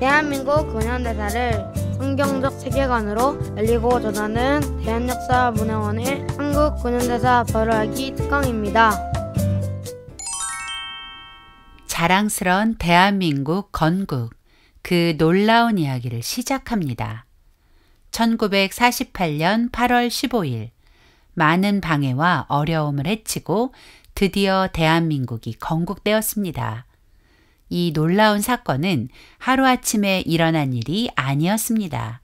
대한민국 근현대사를 성경적 세계관으로 열리고 전하는 대한역사문화원의 한국 근현대사 벌어하기 특강입니다. 자랑스런 대한민국 건국 그 놀라운 이야기를 시작합니다. 1948년 8월 15일 많은 방해와 어려움을 헤치고 드디어 대한민국이 건국되었습니다. 이 놀라운 사건은 하루아침에 일어난 일이 아니었습니다.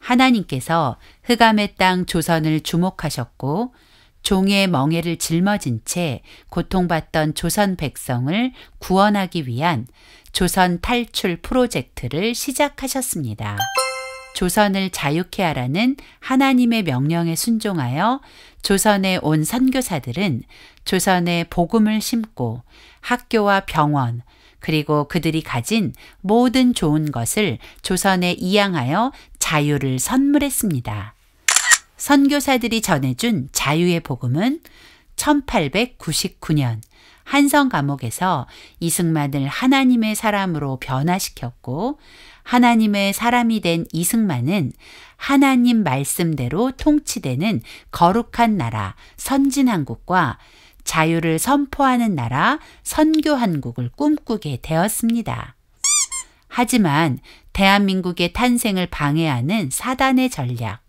하나님께서 흑암의 땅 조선을 주목하셨고 종의 멍해를 짊어진 채 고통받던 조선 백성을 구원하기 위한 조선 탈출 프로젝트를 시작하셨습니다. 조선을 자유케 하라는 하나님의 명령에 순종하여 조선에 온 선교사들은 조선에 복음을 심고 학교와 병원, 그리고 그들이 가진 모든 좋은 것을 조선에 이양하여 자유를 선물했습니다. 선교사들이 전해준 자유의 복음은 1899년 한성 감옥에서 이승만을 하나님의 사람으로 변화시켰고 하나님의 사람이 된 이승만은 하나님 말씀대로 통치되는 거룩한 나라 선진한국과 자유를 선포하는 나라 선교한국을 꿈꾸게 되었습니다. 하지만 대한민국의 탄생을 방해하는 사단의 전략,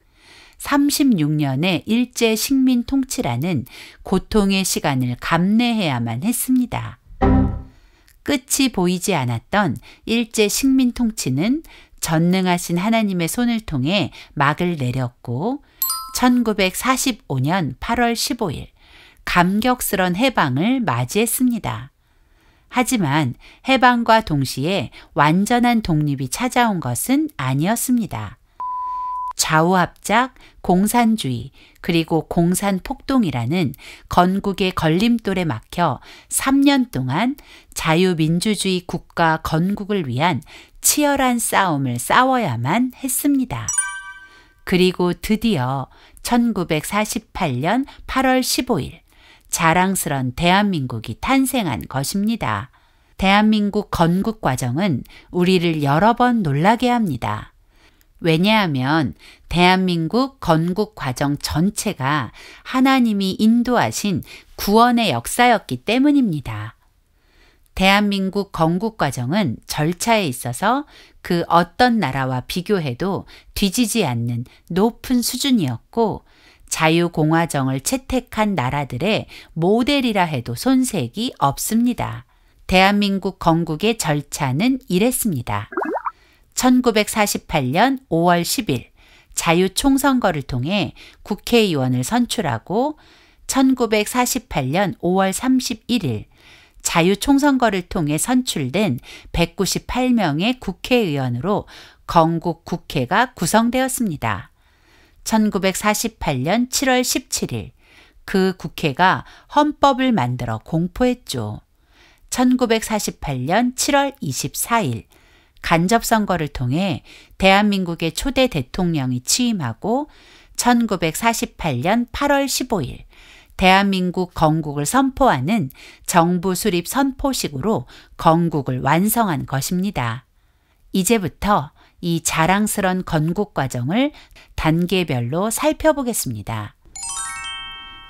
36년의 일제 식민 통치라는 고통의 시간을 감내해야만 했습니다. 끝이 보이지 않았던 일제 식민 통치는 전능하신 하나님의 손을 통해 막을 내렸고 1945년 8월 15일 감격스런 해방을 맞이했습니다. 하지만 해방과 동시에 완전한 독립이 찾아온 것은 아니었습니다. 좌우합작, 공산주의, 그리고 공산폭동이라는 건국의 걸림돌에 막혀 3년 동안 자유민주주의 국가 건국을 위한 치열한 싸움을 싸워야만 했습니다. 그리고 드디어 1948년 8월 15일 자랑스런 대한민국이 탄생한 것입니다. 대한민국 건국 과정은 우리를 여러 번 놀라게 합니다. 왜냐하면 대한민국 건국 과정 전체가 하나님이 인도하신 구원의 역사였기 때문입니다. 대한민국 건국 과정은 절차에 있어서 그 어떤 나라와 비교해도 뒤지지 않는 높은 수준이었고 자유공화정을 채택한 나라들의 모델이라 해도 손색이 없습니다. 대한민국 건국의 절차는 이랬습니다. 1948년 5월 10일 자유총선거를 통해 국회의원을 선출하고 1948년 5월 31일 자유총선거를 통해 선출된 198명의 국회의원으로 건국 국회가 구성되었습니다. 1948년 7월 17일 그 국회가 헌법을 만들어 공포했죠. 1948년 7월 24일 간접선거를 통해 대한민국의 초대 대통령이 취임하고 1948년 8월 15일 대한민국 건국을 선포하는 정부 수립 선포식으로 건국을 완성한 것입니다. 이제부터 이 자랑스런 건국 과정을 단계별로 살펴보겠습니다.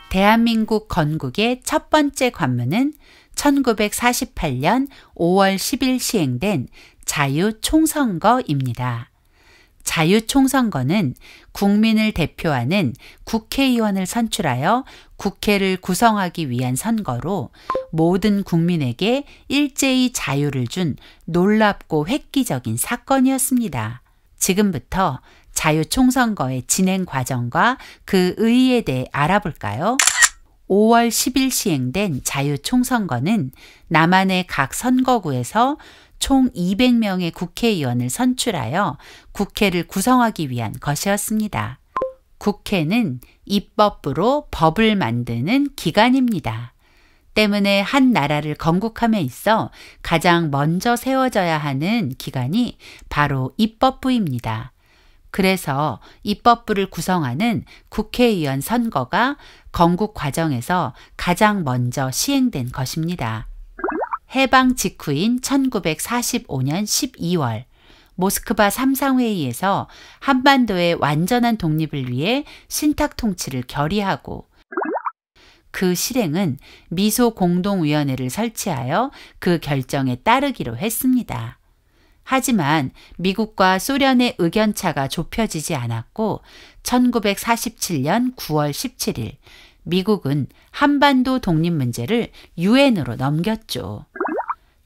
대한민국 건국의 첫 번째 관문은 1948년 5월 10일 시행된 자유총선거입니다. 자유총선거는 국민을 대표하는 국회의원을 선출하여 국회를 구성하기 위한 선거로 모든 국민에게 일제히 자유를 준 놀랍고 획기적인 사건이었습니다. 지금부터 자유총선거의 진행 과정과 그 의의에 대해 알아볼까요? 5월 10일 시행된 자유총선거는 남한의 각 선거구에서 총 200명의 국회의원을 선출하여 국회를 구성하기 위한 것이었습니다. 국회는 입법으로 법을 만드는 기관입니다. 때문에 한 나라를 건국함에 있어 가장 먼저 세워져야 하는 기관이 바로 입법부입니다. 그래서 입법부를 구성하는 국회의원 선거가 건국 과정에서 가장 먼저 시행된 것입니다. 해방 직후인 1945년 12월 모스크바 삼상회의에서 한반도의 완전한 독립을 위해 신탁 통치를 결의하고 그 실행은 미소 공동위원회를 설치하여 그 결정에 따르기로 했습니다. 하지만 미국과 소련의 의견차가 좁혀지지 않았고 1947년 9월 17일 미국은 한반도 독립 문제를 유엔으로 넘겼죠.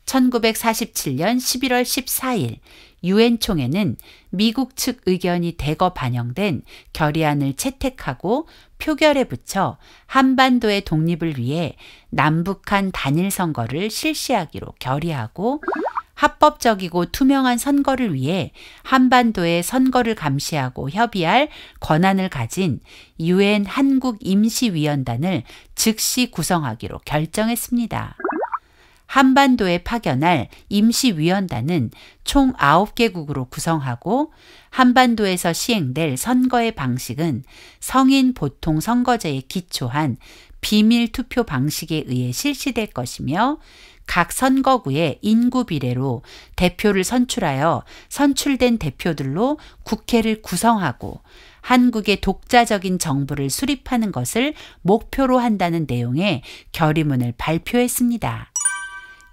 1947년 11월 14일 유엔 총회는 미국 측 의견이 대거 반영된 결의안을 채택하고 표결에 붙여 한반도의 독립을 위해 남북한 단일 선거를 실시하기로 결의하고 합법적이고 투명한 선거를 위해 한반도의 선거를 감시하고 협의할 권한을 가진 유엔 한국 임시위원단을 즉시 구성하기로 결정했습니다. 한반도에 파견할 임시위원단은 총 9개국으로 구성하고 한반도에서 시행될 선거의 방식은 성인 보통 선거제에 기초한 비밀 투표 방식에 의해 실시될 것이며 각 선거구의 인구 비례로 대표를 선출하여 선출된 대표들로 국회를 구성하고 한국의 독자적인 정부를 수립하는 것을 목표로 한다는 내용의 결의문을 발표했습니다.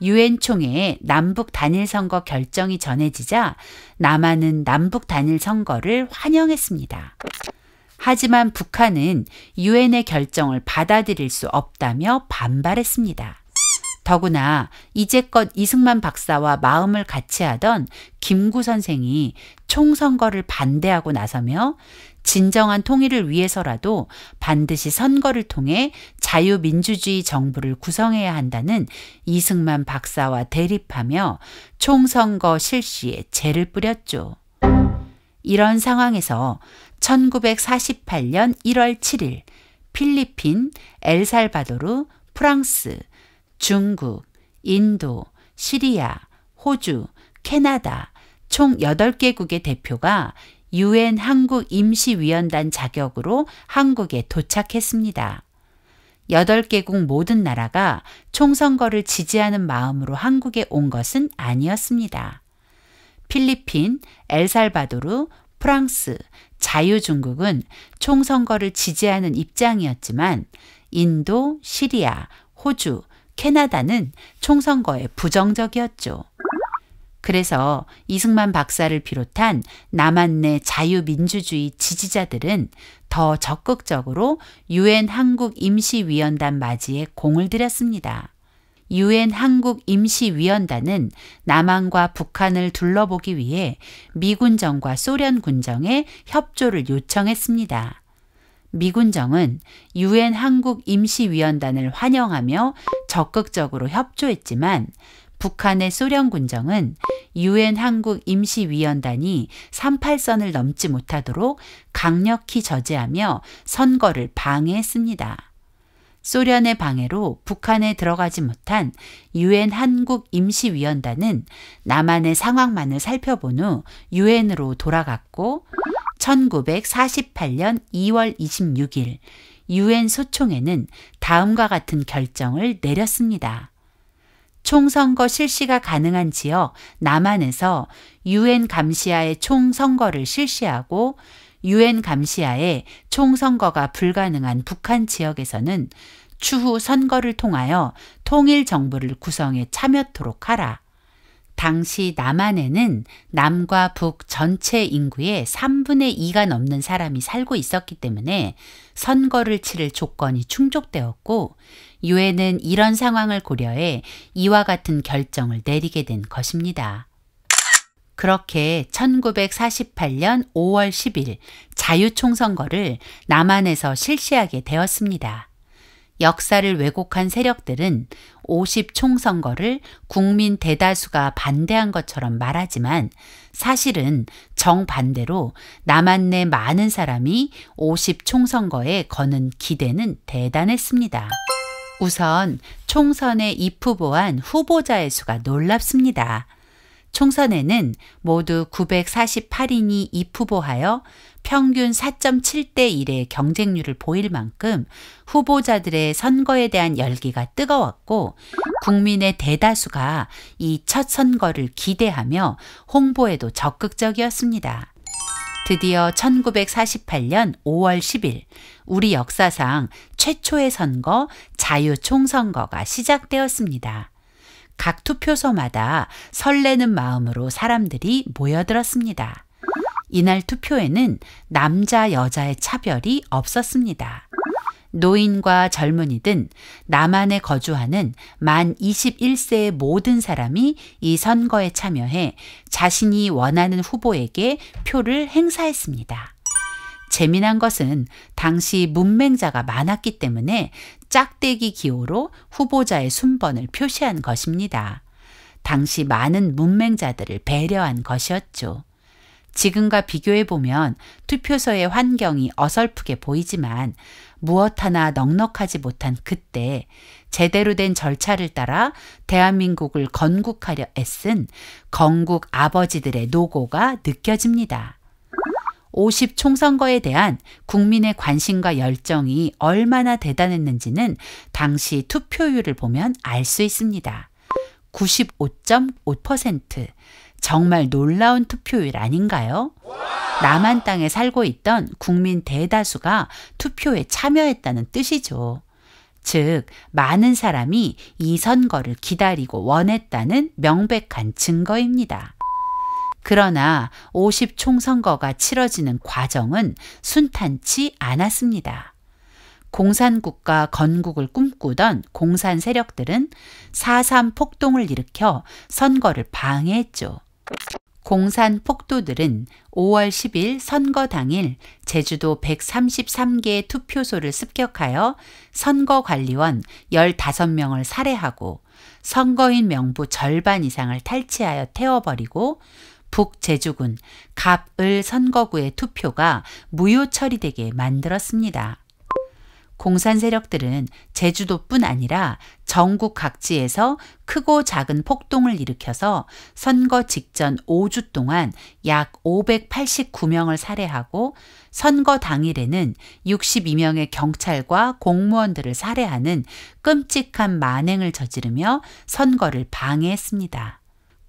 유엔 총회의 남북 단일 선거 결정이 전해지자 남한은 남북 단일 선거를 환영했습니다. 하지만 북한은 유엔의 결정을 받아들일 수 없다며 반발했습니다. 더구나 이제껏 이승만 박사와 마음을 같이 하던 김구 선생이 총선거를 반대하고 나서며 진정한 통일을 위해서라도 반드시 선거를 통해 자유민주주의 정부를 구성해야 한다는 이승만 박사와 대립하며 총선거 실시에 재를 뿌렸죠. 이런 상황에서 1948년 1월 7일 필리핀, 엘살바도르, 프랑스, 중국, 인도, 시리아, 호주, 캐나다 총 8개국의 대표가 UN 한국 임시위원단 자격으로 한국에 도착했습니다. 8개국 모든 나라가 총선거를 지지하는 마음으로 한국에 온 것은 아니었습니다. 필리핀, 엘살바도르, 프랑스, 자유중국은 총선거를 지지하는 입장이었지만 인도, 시리아, 호주, 캐나다는 총선거에 부정적이었죠. 그래서 이승만 박사를 비롯한 남한 내 자유민주주의 지지자들은 더 적극적으로 유엔 한국 임시위원단 맞이에 공을 들였습니다. 유엔 한국 임시위원단은 남한과 북한을 둘러보기 위해 미군정과 소련 군정에 협조를 요청했습니다. 미군정은 유엔 한국 임시위원단을 환영하며 적극적으로 협조했지만 북한의 소련 군정은 유엔 한국 임시위원단이 38선을 넘지 못하도록 강력히 저지하며 선거를 방해했습니다. 소련의 방해로 북한에 들어가지 못한 유엔 한국 임시위원단은 남한의 상황만을 살펴본 후 유엔으로 돌아갔고 1948년 2월 26일 유엔 소총회는 다음과 같은 결정을 내렸습니다. 총선거 실시가 가능한지역 남한에서 유엔 감시하에 총선거를 실시하고 유엔 감시하에 총선거가 불가능한 북한 지역에서는 추후 선거를 통하여 통일 정부를 구성에 참여토록 하라. 당시 남한에는 남과 북 전체 인구의 3분의 2가 넘는 사람이 살고 있었기 때문에 선거를 치를 조건이 충족되었고 유엔은 이런 상황을 고려해 이와 같은 결정을 내리게 된 것입니다. 그렇게 1948년 5월 10일 자유총선거를 남한에서 실시하게 되었습니다. 역사를 왜곡한 세력들은 50총선거를 국민 대다수가 반대한 것처럼 말하지만 사실은 정반대로 남한 내 많은 사람이 50총선거에 거는 기대는 대단했습니다. 우선 총선에 입후보한 후보자의 수가 놀랍습니다. 총선에는 모두 948인이 입후보하여 평균 4.7대 1의 경쟁률을 보일 만큼 후보자들의 선거에 대한 열기가 뜨거웠고 국민의 대다수가 이 첫 선거를 기대하며 홍보에도 적극적이었습니다. 드디어 1948년 5월 10일 우리 역사상 최초의 선거 자유총선거가 시작되었습니다. 각 투표소마다 설레는 마음으로 사람들이 모여들었습니다. 이날 투표에는 남자 여자의 차별이 없었습니다. 노인과 젊은이든 남한에 거주하는 만 21세의 모든 사람이 이 선거에 참여해 자신이 원하는 후보에게 표를 행사했습니다. 재미난 것은 당시 문맹자가 많았기 때문에 짝대기 기호로 후보자의 순번을 표시한 것입니다. 당시 많은 문맹자들을 배려한 것이었죠. 지금과 비교해보면 투표소의 환경이 어설프게 보이지만 무엇 하나 넉넉하지 못한 그때 제대로 된 절차를 따라 대한민국을 건국하려 애쓴 건국 아버지들의 노고가 느껴집니다. 50 총선거에 대한 국민의 관심과 열정이 얼마나 대단했는지는 당시 투표율을 보면 알 수 있습니다. 95.5%, 정말 놀라운 투표율 아닌가요? 남한 땅에 살고 있던 국민 대다수가 투표에 참여했다는 뜻이죠. 즉, 많은 사람이 이 선거를 기다리고 원했다는 명백한 증거입니다. 그러나 50 총선거가 치러지는 과정은 순탄치 않았습니다. 공산국가 건국을 꿈꾸던 공산 세력들은 4.3 폭동을 일으켜 선거를 방해했죠. 공산 폭도들은 5월 10일 선거 당일 제주도 133개의 투표소를 습격하여 선거관리원 15명을 살해하고 선거인 명부 절반 이상을 탈취하여 태워버리고 북제주군 갑을 선거구의 투표가 무효 처리되게 만들었습니다. 공산 세력들은 제주도뿐 아니라 전국 각지에서 크고 작은 폭동을 일으켜서 선거 직전 5주 동안 약 589명을 살해하고 선거 당일에는 62명의 경찰과 공무원들을 살해하는 끔찍한 만행을 저지르며 선거를 방해했습니다.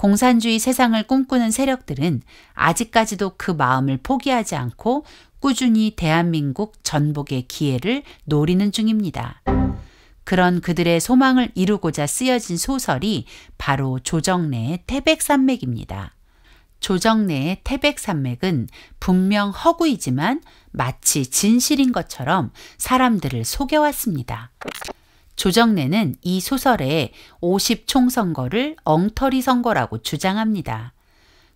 공산주의 세상을 꿈꾸는 세력들은 아직까지도 그 마음을 포기하지 않고 꾸준히 대한민국 전복의 기회를 노리는 중입니다. 그런 그들의 소망을 이루고자 쓰여진 소설이 바로 조정래의 태백산맥입니다. 조정래의 태백산맥은 분명 허구이지만 마치 진실인 것처럼 사람들을 속여왔습니다. 조정래는 이 소설에 50총 선거를 엉터리 선거라고 주장합니다.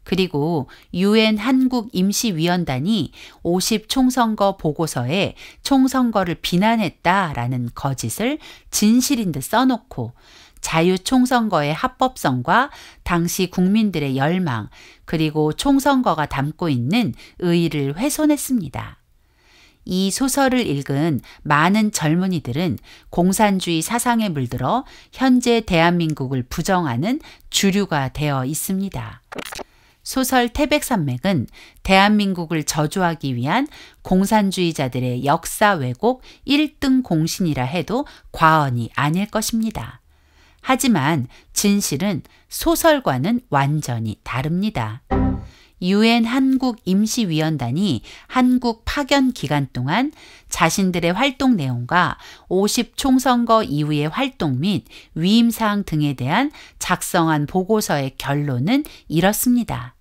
그리고 유엔 한국 임시위원단이 50총 선거 보고서에 총 선거를 비난했다라는 거짓을 진실인 듯 써놓고 자유 총선거의 합법성과 당시 국민들의 열망 그리고 총선거가 담고 있는 의의를 훼손했습니다. 이 소설을 읽은 많은 젊은이들은 공산주의 사상에 물들어 현재 대한민국을 부정하는 주류가 되어 있습니다. 소설 태백산맥은 대한민국을 저주하기 위한 공산주의자들의 역사 왜곡 1등 공신이라 해도 과언이 아닐 것입니다. 하지만 진실은 소설과는 완전히 다릅니다. 유엔 한국 임시위원단이 한국 파견 기간 동안 자신들의 활동 내용과 50 총선거 이후의 활동 및 위임 사항 등에 대한 작성한 보고서의 결론은 이렇습니다.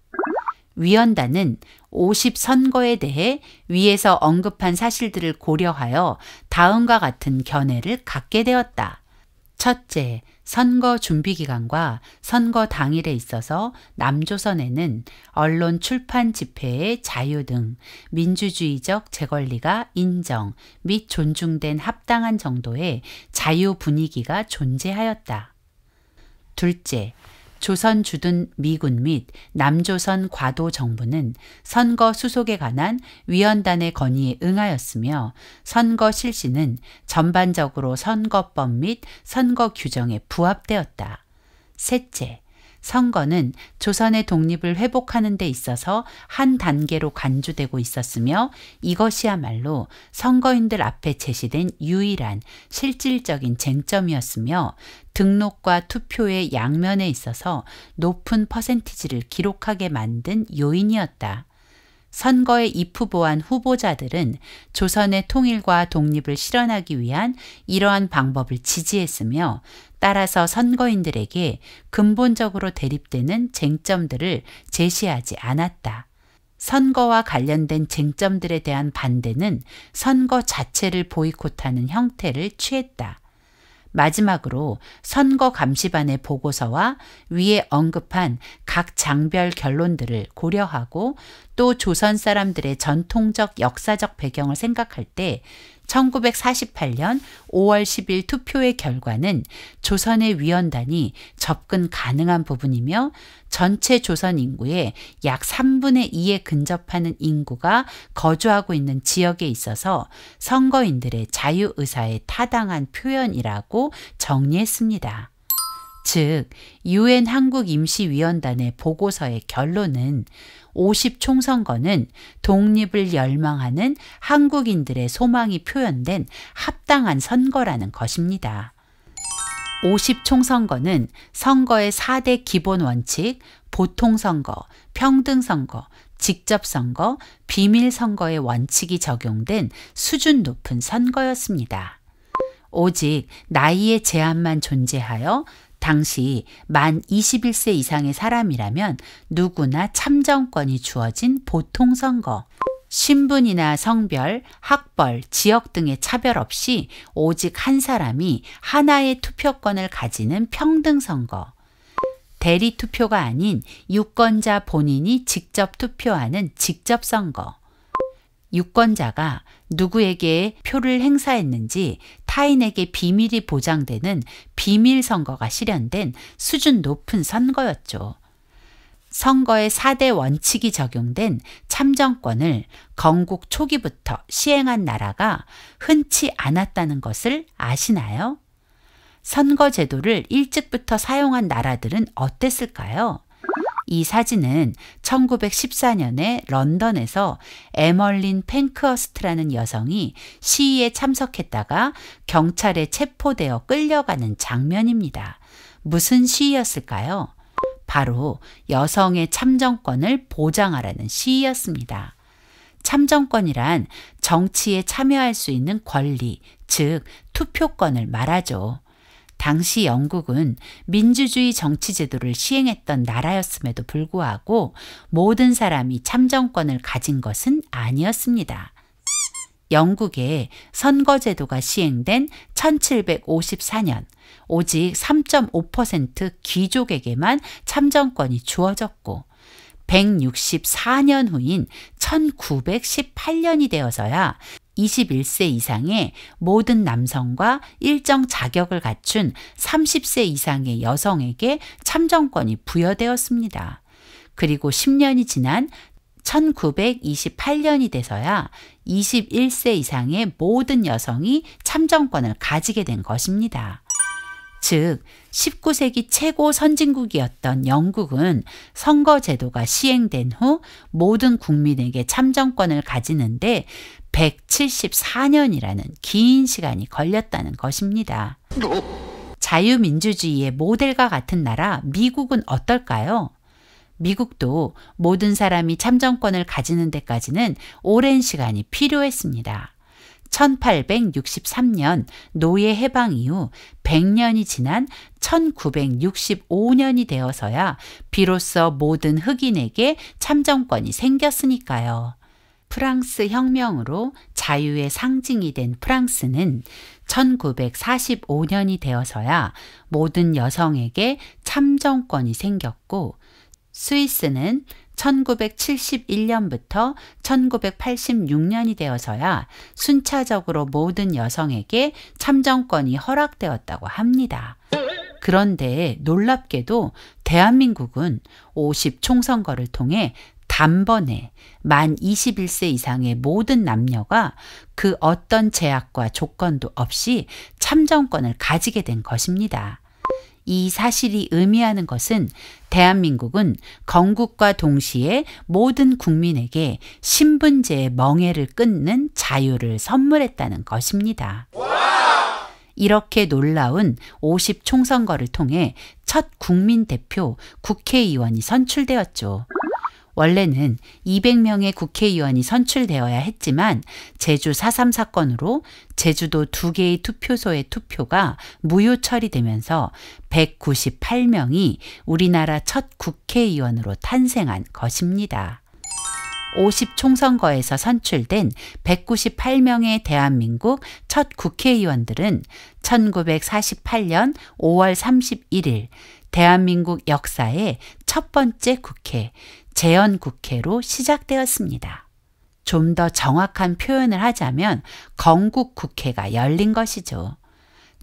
위원단은 50 선거에 대해 위에서 언급한 사실들을 고려하여 다음과 같은 견해를 갖게 되었다. 첫째, 선거 준비 기간과 선거 당일에 있어서 남조선에는 언론 출판 집회의 자유 등 민주주의적 재권리가 인정 및 존중된 합당한 정도의 자유 분위기가 존재하였다. 둘째, 조선 주둔 미군 및 남조선 과도 정부는 선거 수속에 관한 위원단의 건의에 응하였으며 선거 실시는 전반적으로 선거법 및 선거 규정에 부합되었다. 셋째, 선거는 조선의 독립을 회복하는 데 있어서 한 단계로 간주되고 있었으며 이것이야말로 선거인들 앞에 제시된 유일한 실질적인 쟁점이었으며 등록과 투표의 양면에 있어서 높은 퍼센티지를 기록하게 만든 요인이었다. 선거에 입후보한 후보자들은 조선의 통일과 독립을 실현하기 위한 이러한 방법을 지지했으며 따라서 선거인들에게 근본적으로 대립되는 쟁점들을 제시하지 않았다. 선거와 관련된 쟁점들에 대한 반대는 선거 자체를 보이콧하는 형태를 취했다. 마지막으로 선거 감시반의 보고서와 위에 언급한 각 장별 결론들을 고려하고 또 조선 사람들의 전통적 역사적 배경을 생각할 때 1948년 5월 10일 투표의 결과는 조선의 위원단이 접근 가능한 부분이며 전체 조선 인구의 약 3분의 2에 근접하는 인구가 거주하고 있는 지역에 있어서 선거인들의 자유의사에 타당한 표현이라고 정리했습니다. 즉, 유엔 한국임시위원단의 보고서의 결론은 50 총선거는 독립을 열망하는 한국인들의 소망이 표현된 합당한 선거라는 것입니다. 50 총선거는 선거의 4대 기본 원칙, 보통선거, 평등선거, 직접선거, 비밀선거의 원칙이 적용된 수준 높은 선거였습니다. 오직 나이의 제한만 존재하여 당시 만 21세 이상의 사람이라면 누구나 참정권이 주어진 보통 선거. 신분이나 성별, 학벌, 지역 등의 차별 없이 오직 한 사람이 하나의 투표권을 가지는 평등 선거. 대리 투표가 아닌 유권자 본인이 직접 투표하는 직접 선거. 유권자가 누구에게 표를 행사했는지 타인에게 비밀이 보장되는 비밀 선거가 실현된 수준 높은 선거였죠. 선거의 4대 원칙이 적용된 참정권을 건국 초기부터 시행한 나라가 흔치 않았다는 것을 아시나요? 선거제도를 일찍부터 사용한 나라들은 어땠을까요? 이 사진은 1914년에 런던에서 에멀린 팬크어스트라는 여성이 시위에 참석했다가 경찰에 체포되어 끌려가는 장면입니다. 무슨 시위였을까요? 바로 여성의 참정권을 보장하라는 시위였습니다. 참정권이란 정치에 참여할 수 있는 권리, 즉 투표권을 말하죠. 당시 영국은 민주주의 정치제도를 시행했던 나라였음에도 불구하고 모든 사람이 참정권을 가진 것은 아니었습니다. 영국에 선거제도가 시행된 1754년, 오직 3.5% 귀족에게만 참정권이 주어졌고, 164년 후인 1918년이 되어서야 21세 이상의 모든 남성과 일정 자격을 갖춘 30세 이상의 여성에게 참정권이 부여되었습니다. 그리고 10년이 지난 1928년이 돼서야 21세 이상의 모든 여성이 참정권을 가지게 된 것입니다. 즉 19세기 최고 선진국이었던 영국은 선거제도가 시행된 후 모든 국민에게 참정권을 가지는데 174년이라는 긴 시간이 걸렸다는 것입니다. 자유민주주의의 모델과 같은 나라 미국은 어떨까요? 미국도 모든 사람이 참정권을 가지는 데까지는 오랜 시간이 필요했습니다. 1863년 노예 해방 이후 100년이 지난 1965년이 되어서야 비로소 모든 흑인에게 참정권이 생겼으니까요. 프랑스 혁명으로 자유의 상징이 된 프랑스는 1945년이 되어서야 모든 여성에게 참정권이 생겼고 스위스는 1971년부터 1986년이 되어서야 순차적으로 모든 여성에게 참정권이 허락되었다고 합니다. 그런데 놀랍게도 대한민국은 50 총선거를 통해 단번에 만 21세 이상의 모든 남녀가 그 어떤 제약과 조건도 없이 참정권을 가지게 된 것입니다. 이 사실이 의미하는 것은 대한민국은 건국과 동시에 모든 국민에게 신분제의 멍해를 끊는 자유를 선물했다는 것입니다. 이렇게 놀라운 50 총선거를 통해 첫 국민 대표 국회의원이 선출되었죠. 원래는 200명의 국회의원이 선출되어야 했지만 제주 4.3 사건으로 제주도 두 개의 투표소의 투표가 무효 처리되면서 198명이 우리나라 첫 국회의원으로 탄생한 것입니다. 50 총선거에서 선출된 198명의 대한민국 첫 국회의원들은 1948년 5월 31일 대한민국 역사의 첫 번째 국회, 재연국회로 시작되었습니다. 좀 더 정확한 표현을 하자면 건국국회가 열린 것이죠.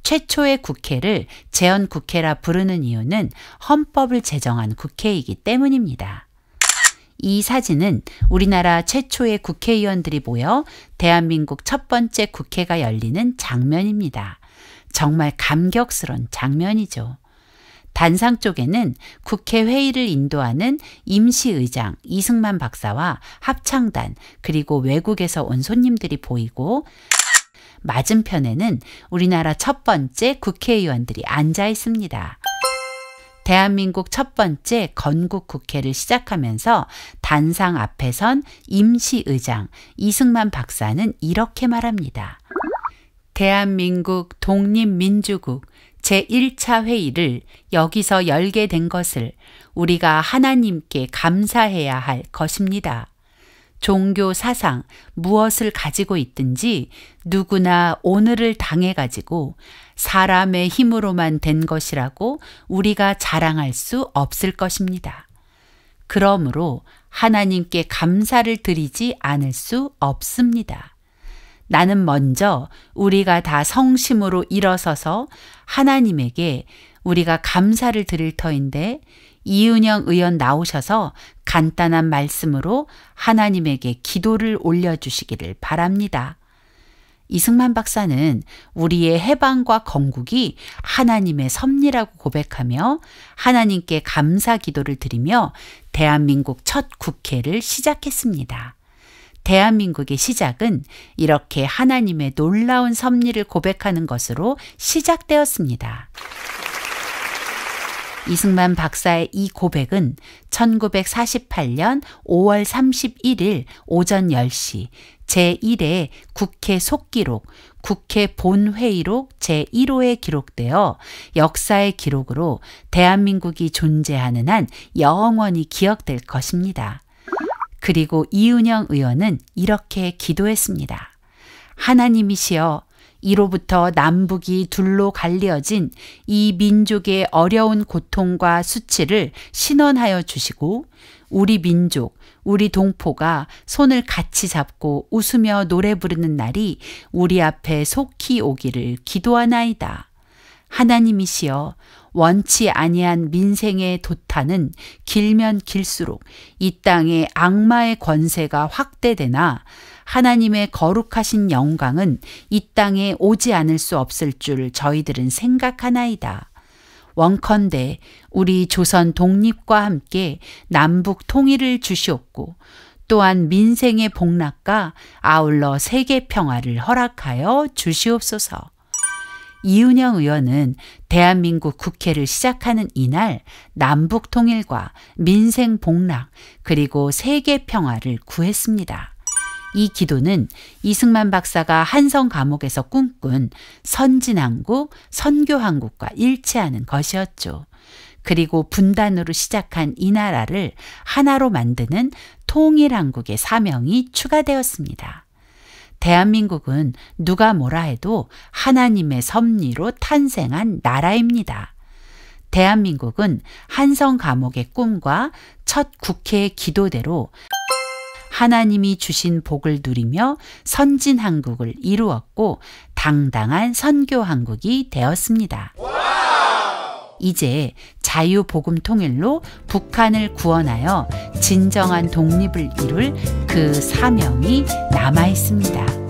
최초의 국회를 재연국회라 부르는 이유는 헌법을 제정한 국회이기 때문입니다. 이 사진은 우리나라 최초의 국회의원들이 모여 대한민국 첫 번째 국회가 열리는 장면입니다. 정말 감격스러운 장면이죠. 단상 쪽에는 국회 회의를 인도하는 임시의장 이승만 박사와 합창단 그리고 외국에서 온 손님들이 보이고 맞은편에는 우리나라 첫 번째 국회의원들이 앉아 있습니다. 대한민국 첫 번째 건국 국회를 시작하면서 단상 앞에선 임시의장 이승만 박사는 이렇게 말합니다. 대한민국 독립민주국 제1차 회의를 여기서 열게 된 것을 우리가 하나님께 감사해야 할 것입니다. 종교 사상, 무엇을 가지고 있든지 누구나 오늘을 당해가지고 사람의 힘으로만 된 것이라고 우리가 자랑할 수 없을 것입니다. 그러므로 하나님께 감사를 드리지 않을 수 없습니다. 나는 먼저 우리가 다 성심으로 일어서서 하나님에게 우리가 감사를 드릴 터인데 이은영 의원 나오셔서 간단한 말씀으로 하나님에게 기도를 올려주시기를 바랍니다. 이승만 박사는 우리의 해방과 건국이 하나님의 섭리라고 고백하며 하나님께 감사 기도를 드리며 대한민국 첫 국회를 시작했습니다. 대한민국의 시작은 이렇게 하나님의 놀라운 섭리를 고백하는 것으로 시작되었습니다. 이승만 박사의 이 고백은 1948년 5월 31일 오전 10시 제1회 국회 속기록, 국회 본회의록 제1호에 기록되어 역사의 기록으로 대한민국이 존재하는 한 영원히 기억될 것입니다. 그리고 이은영 의원은 이렇게 기도했습니다. 하나님이시여, 이로부터 남북이 둘로 갈리어진 이 민족의 어려운 고통과 수치를 신원하여 주시고 우리 민족, 우리 동포가 손을 같이 잡고 웃으며 노래 부르는 날이 우리 앞에 속히 오기를 기도하나이다. 하나님이시여 원치 아니한 민생의 도탄은 길면 길수록 이 땅의 악마의 권세가 확대되나 하나님의 거룩하신 영광은 이 땅에 오지 않을 수 없을 줄 저희들은 생각하나이다. 원컨대 우리 조선 독립과 함께 남북 통일을 주시옵고 또한 민생의 복락과 아울러 세계 평화를 허락하여 주시옵소서. 이윤영 의원은 대한민국 국회를 시작하는 이날 남북 통일과 민생 복락 그리고 세계 평화를 구했습니다. 이 기도는 이승만 박사가 한성 감옥에서 꿈꾼 선진항국, 선교항국과 일치하는 것이었죠. 그리고 분단으로 시작한 이 나라를 하나로 만드는 통일한국의 사명이 추가되었습니다. 대한민국은 누가 뭐라 해도 하나님의 섭리로 탄생한 나라입니다. 대한민국은 한성 감옥의 꿈과 첫 국회의 기도대로 하나님이 주신 복을 누리며 선진 한국을 이루었고 당당한 선교 한국이 되었습니다. 와! 이제 자유복음통일로 북한을 구원하여 진정한 독립을 이룰 그 사명이 남아 있습니다.